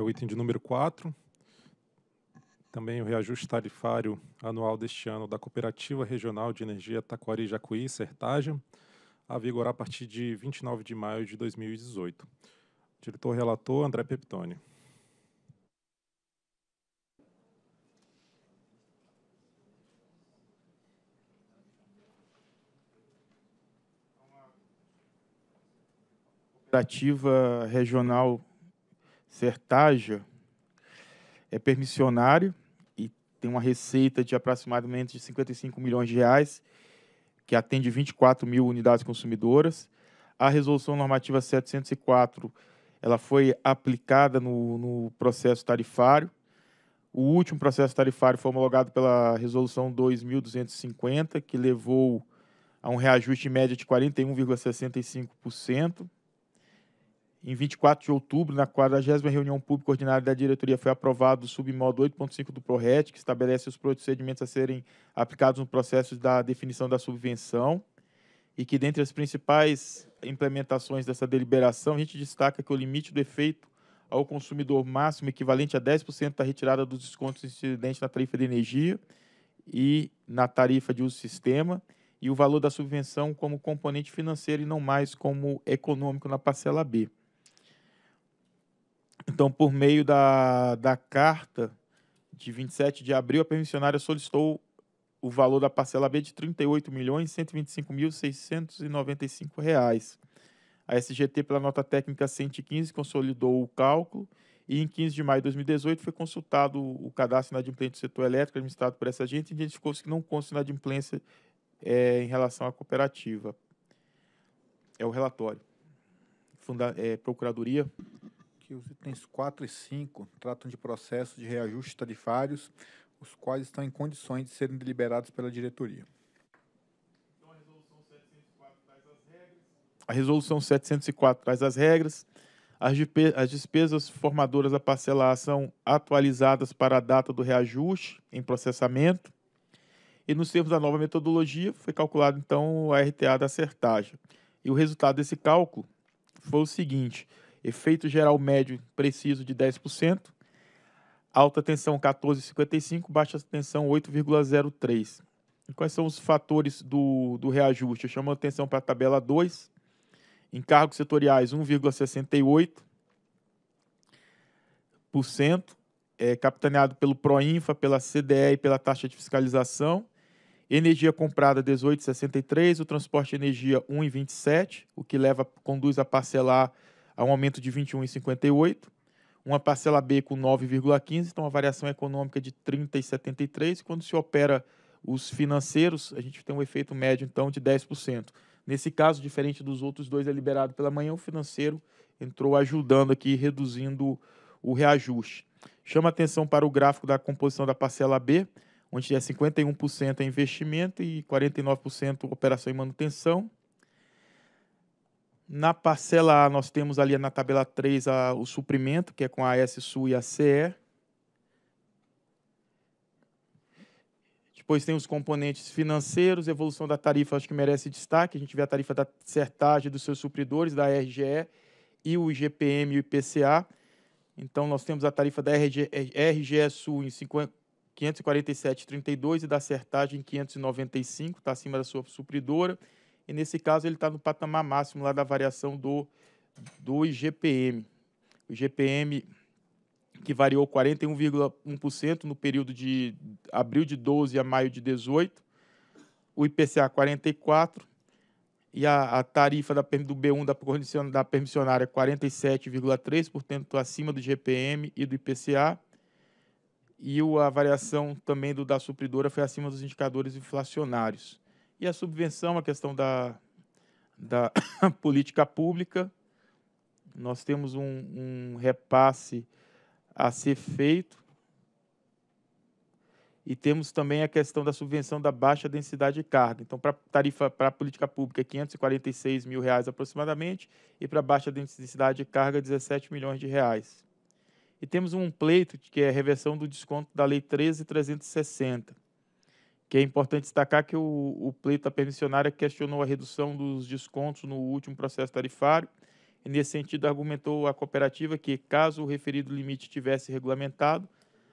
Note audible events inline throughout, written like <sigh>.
é o item de número 4. Também o reajuste tarifário anual deste ano da Cooperativa Regional de Energia Taquari Jacuí, Sertaja, a vigorar a partir de 29 de maio de 2018. Diretor relator André Peptoni. Cooperativa Regional Sertaja é permissionário e tem uma receita de aproximadamente 55 milhões de reais, que atende 24 mil unidades consumidoras. A resolução normativa 704 ela foi aplicada no, no processo tarifário. O último processo tarifário foi homologado pela resolução 2250, que levou a um reajuste médio de 41,65%. Em 24 de outubro, na 40 reunião pública ordinária da diretoria, foi aprovado o submódulo 8.5 do PRORET, que estabelece os procedimentos a serem aplicados no processo da definição da subvenção e que, dentre as principais implementações dessa deliberação, a gente destaca que o limite do efeito ao consumidor máximo equivalente a 10% da retirada dos descontos incidentes na tarifa de energia e na tarifa de uso sistema, e o valor da subvenção como componente financeiro e não mais como econômico na parcela B. Então, por meio da, da carta de 27 de abril, a permissionária solicitou o valor da parcela B de R$ 38.125.695. A SGT, pela nota técnica 115, consolidou o cálculo e, em 15 de maio de 2018, foi consultado o cadastro inadimplente do setor elétrico administrado por essa agente e identificou-se que não consta inadimplência é, em relação à cooperativa. É o relatório. Funda é, Procuradoria, que os itens 4 e 5 tratam de processos de reajuste tarifários, os quais estão em condições de serem deliberados pela diretoria. Então, a resolução 704 traz as regras. A resolução 704 traz as regras. As despesas formadoras da parcela A são atualizadas para a data do reajuste em processamento. E nos termos da nova metodologia, foi calculado então a RTA da acertagem. E o resultado desse cálculo foi o seguinte: efeito geral médio preciso de 10%, alta tensão 14,55, baixa tensão 8,03. quais são os fatores do, do reajuste? Eu chamo a atenção para a tabela 2, encargos setoriais 1,68%, é, capitaneado pelo Proinfa, pela CDE e pela taxa de fiscalização. Energia comprada 18,63, o transporte de energia 1,27, o que leva conduz a parcelar a um aumento de 21,58, uma parcela B com 9,15, então a variação econômica é de 30,73, quando se opera os financeiros, a gente tem um efeito médio então de 10%. Nesse caso, diferente dos outros dois, é liberado pela manhã, o financeiro entrou ajudando aqui, reduzindo o reajuste. Chama atenção para o gráfico da composição da parcela B, onde é 51% é investimento e 49% operação e manutenção. Na parcela A, nós temos ali na tabela 3 a, o suprimento, que é com a S Sul e a CE. Depois tem os componentes financeiros, evolução da tarifa, acho que merece destaque. A gente vê a tarifa da Sertag, dos seus supridores, da RGE e o IGPM e o IPCA. Então, nós temos a tarifa da RGE, RGE Sul em 547,32 e da Sertag em 595, está acima da sua supridora e nesse caso ele está no patamar máximo lá da variação do, do IGPM. O IGPM que variou 41,1% no período de abril de 12 a maio de 18, o IPCA 44 e a, a tarifa da, do B1 da, da permissionária 47,3% acima do IGPM e do IPCA e a variação também do da supridora foi acima dos indicadores inflacionários. E a subvenção, a questão da, da <coughs> política pública, nós temos um, um repasse a ser feito e temos também a questão da subvenção da baixa densidade de carga. Então, para tarifa para política pública, 546 é mil reais aproximadamente, e para baixa densidade de carga, 17 milhões de reais. E temos um pleito que é a reversão do desconto da Lei 13.360 que é importante destacar que o, o pleito da permissionária é questionou a redução dos descontos no último processo tarifário. E nesse sentido, argumentou a cooperativa que, caso o referido limite tivesse regulamentado,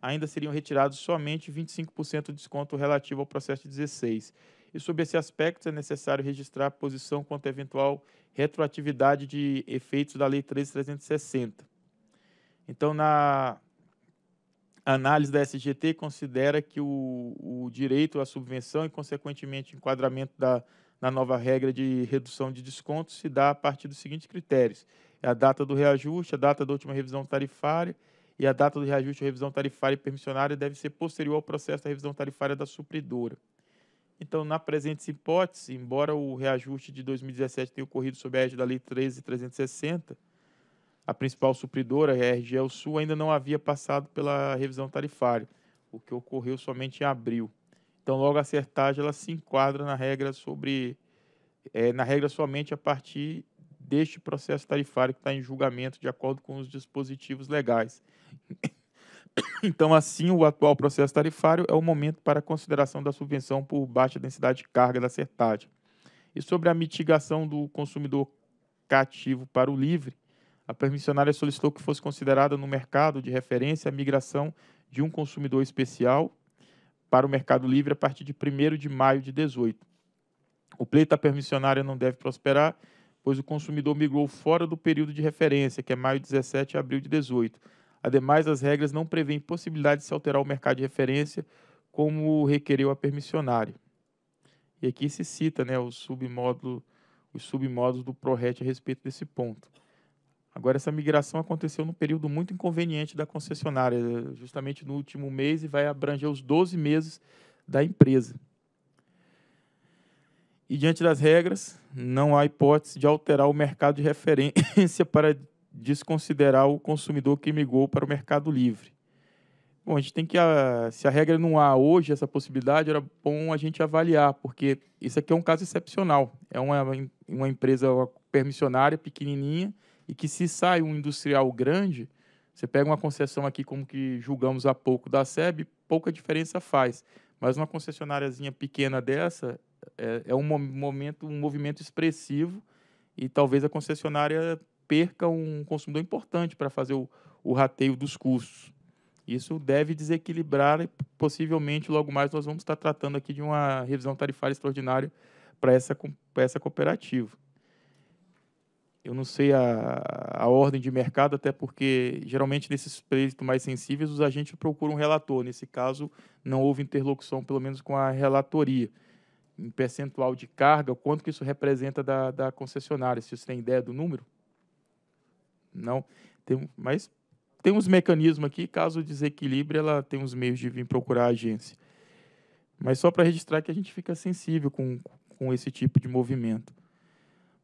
ainda seriam retirados somente 25% do desconto relativo ao processo de 16. E sobre esse aspecto, é necessário registrar a posição quanto à eventual retroatividade de efeitos da Lei 13.360. Então, na a análise da SGT considera que o, o direito à subvenção e, consequentemente, enquadramento da, na nova regra de redução de descontos se dá a partir dos seguintes critérios: é a data do reajuste, a data da última revisão tarifária e a data do reajuste à revisão tarifária e permissionária deve ser posterior ao processo da revisão tarifária da supridora. Então, na presente hipótese, embora o reajuste de 2017 tenha ocorrido sob a égide da Lei 13.360, a principal supridora, a RGEL Sul, ainda não havia passado pela revisão tarifária, o que ocorreu somente em abril. Então, logo a acertagem ela se enquadra na regra sobre é, na regra somente a partir deste processo tarifário que está em julgamento de acordo com os dispositivos legais. <coughs> Então, assim, o atual processo tarifário é o momento para a consideração da subvenção por baixa densidade de carga da CERTAD. E sobre a mitigação do consumidor cativo para o livre, a permissionária solicitou que fosse considerada no mercado de referência a migração de um consumidor especial para o mercado livre a partir de 1 de maio de 18. O pleito da permissionária não deve prosperar, pois o consumidor migrou fora do período de referência, que é maio 17 a abril de 18. Ademais, as regras não prevêem possibilidade de se alterar o mercado de referência, como requereu a permissionária. E aqui se cita né, o submódulo, os submódulos do ProRet a respeito desse ponto. Agora, essa migração aconteceu num período muito inconveniente da concessionária, justamente no último mês, e vai abranger os 12 meses da empresa. E, diante das regras, não há hipótese de alterar o mercado de referência <laughs> para desconsiderar o consumidor que migrou para o mercado livre. Bom, a gente tem que. Se a regra não há hoje, essa possibilidade, era bom a gente avaliar, porque isso aqui é um caso excepcional. É uma, uma empresa permissionária pequenininha e que se sai um industrial grande, você pega uma concessão aqui como que julgamos há pouco da SEB, pouca diferença faz. Mas uma concessionáriazinha pequena dessa é, é um momento, um movimento expressivo e talvez a concessionária perca um consumidor importante para fazer o, o rateio dos custos. Isso deve desequilibrar e possivelmente logo mais nós vamos estar tratando aqui de uma revisão tarifária extraordinária para essa, essa cooperativa. Eu não sei a, a ordem de mercado, até porque geralmente nesses preços mais sensíveis os agentes procuram um relator. Nesse caso, não houve interlocução, pelo menos com a relatoria. Em percentual de carga, quanto que isso representa da, da concessionária? Se você tem ideia do número? Não. Tem, mas tem uns mecanismos aqui, caso desequilibre, ela tem os meios de vir procurar a agência. Mas só para registrar que a gente fica sensível com, com esse tipo de movimento.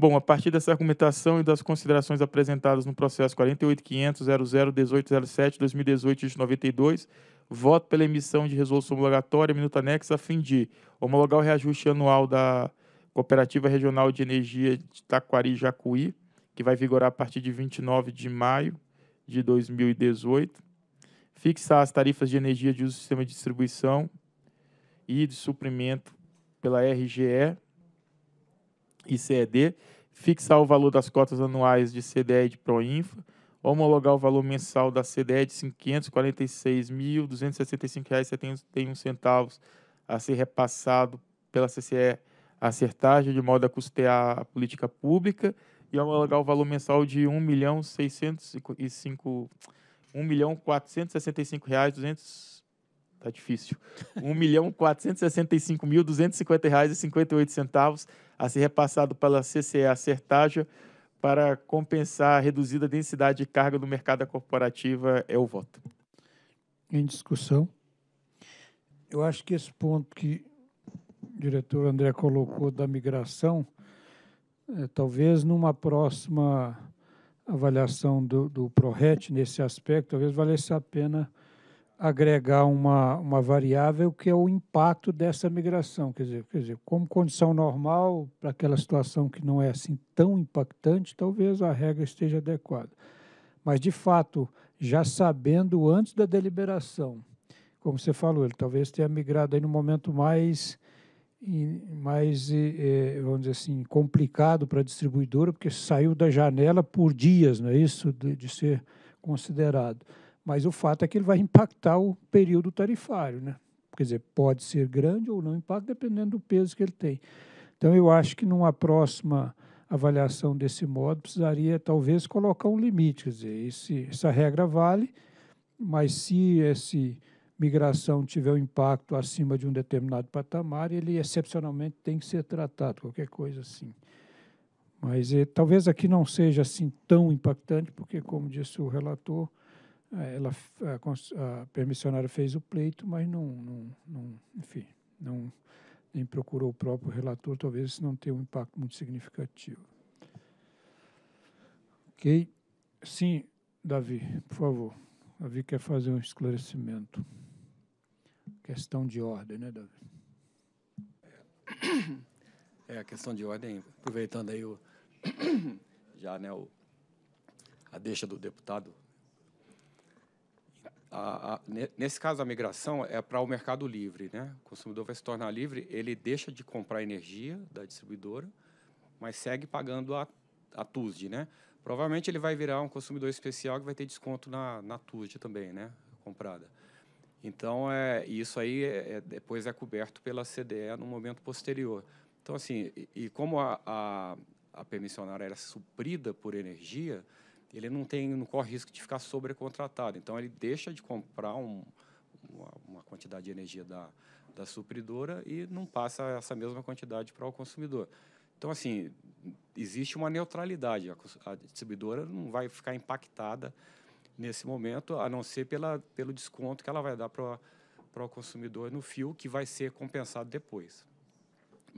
Bom, a partir dessa argumentação e das considerações apresentadas no processo 48.500.00.1807.2018-92, voto pela emissão de resolução homologatória, minuta anexa, a fim de homologar o reajuste anual da Cooperativa Regional de Energia de Taquari Jacuí, que vai vigorar a partir de 29 de maio de 2018, fixar as tarifas de energia de uso do sistema de distribuição e de suprimento pela RGE e CED, fixar o valor das cotas anuais de CDE e de Proinfa, homologar o valor mensal da CDE de R$ 546.265,71 a ser repassado pela CCE à de modo a custear a política pública, e homologar o valor mensal de R$ 1.465.200 Tá difícil. R$ 1.465.250,58 a ser repassado pela CCE Sertaja para compensar a reduzida densidade de carga do mercado corporativa é o voto. Em discussão? Eu acho que esse ponto que o diretor André colocou da migração, é, talvez numa próxima avaliação do, do ProRet nesse aspecto, talvez valesse a pena agregar uma, uma variável que é o impacto dessa migração. Quer dizer, quer dizer como condição normal, para aquela situação que não é assim tão impactante, talvez a regra esteja adequada. Mas, de fato, já sabendo antes da deliberação, como você falou, ele talvez tenha migrado aí no momento mais, mais vamos dizer assim, complicado para a distribuidora, porque saiu da janela por dias, não é isso, de, de ser considerado. Mas o fato é que ele vai impactar o período tarifário, né? Quer dizer, pode ser grande ou não impacto, dependendo do peso que ele tem. Então, eu acho que numa próxima avaliação desse modo, precisaria talvez colocar um limite, quer dizer, esse, essa regra vale, mas se essa migração tiver um impacto acima de um determinado patamar, ele excepcionalmente tem que ser tratado, qualquer coisa assim. Mas eh, talvez aqui não seja assim tão impactante, porque, como disse o relator, é, ela a, a permissionária fez o pleito, mas não, não, não enfim, não nem procurou o próprio relator, talvez não tenha um impacto muito significativo. Ok? Sim, Davi, por favor. Davi quer fazer um esclarecimento. Questão de ordem, né, Davi? É, a questão de ordem, aproveitando aí o, <coughs> já né, o, a deixa do deputado a, a, nesse caso, a migração é para o mercado livre. Né? O consumidor vai se tornar livre, ele deixa de comprar energia da distribuidora, mas segue pagando a, a TUSD. Né? Provavelmente ele vai virar um consumidor especial que vai ter desconto na, na TUSD também, né? comprada. Então, é, isso aí é, é depois é coberto pela CDE no momento posterior. Então, assim, e, e como a, a, a permissionária era suprida por energia, ele não tem, não corre risco de ficar sobrecontratado. Então ele deixa de comprar um, uma, uma, quantidade de energia da, da supridora e não passa essa mesma quantidade para o consumidor. Então assim existe uma neutralidade. A, a distribuidora não vai ficar impactada nesse momento, a não ser pela, pelo desconto que ela vai dar para para o consumidor no fio que vai ser compensado depois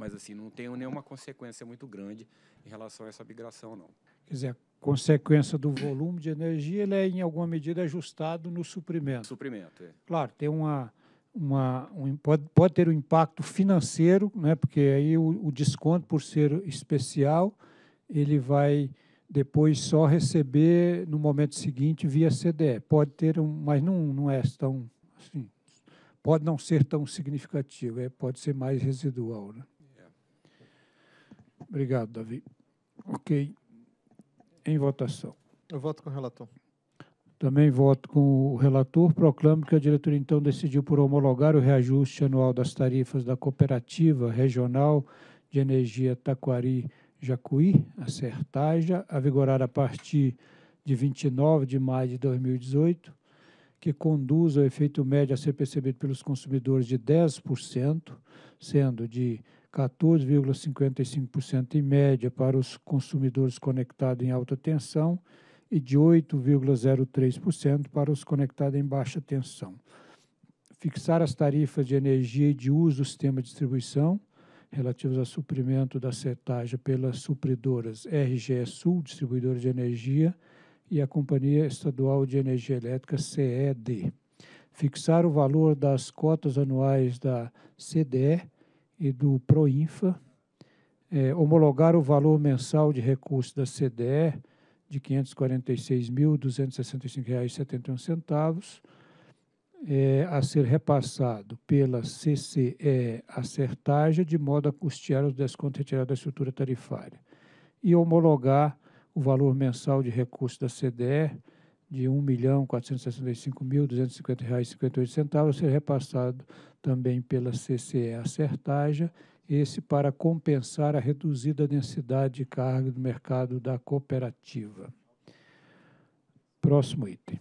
mas assim, não tenho nenhuma consequência muito grande em relação a essa migração, não. Quer dizer, a consequência do volume de energia ele é, em alguma medida, ajustado no suprimento. Suprimento, é. Claro, tem uma, uma, um, pode, pode ter um impacto financeiro, né, porque aí o, o desconto, por ser especial, ele vai depois só receber no momento seguinte via CDE. Pode ter um, mas não, não é tão assim, pode não ser tão significativo, é, pode ser mais residual. Né? Obrigado, Davi. Ok. Em votação. Eu voto com o relator. Também voto com o relator. Proclamo que a diretoria então decidiu por homologar o reajuste anual das tarifas da Cooperativa Regional de Energia Taquari Jacuí, a Certaja, a vigorar a partir de 29 de maio de 2018, que conduz ao efeito médio a ser percebido pelos consumidores de 10%, sendo de 14,55% em média para os consumidores conectados em alta tensão e de 8,03% para os conectados em baixa tensão. Fixar as tarifas de energia e de uso do sistema de distribuição relativas ao suprimento da setagem pelas supridoras RGE Sul, distribuidora de energia, e a Companhia Estadual de Energia Elétrica, CED. Fixar o valor das cotas anuais da CDE e do Proinfa, é, homologar o valor mensal de recursos da CDE de R$ 546.265,71, é, a ser repassado pela CCE acertagem de modo a custear os descontos retirados da estrutura tarifária, e homologar o valor mensal de recursos da CDE de R$ 1.465.250,58 ser repassado também pela CCE acertaja esse para compensar a reduzida densidade de carga do mercado da cooperativa. Próximo item.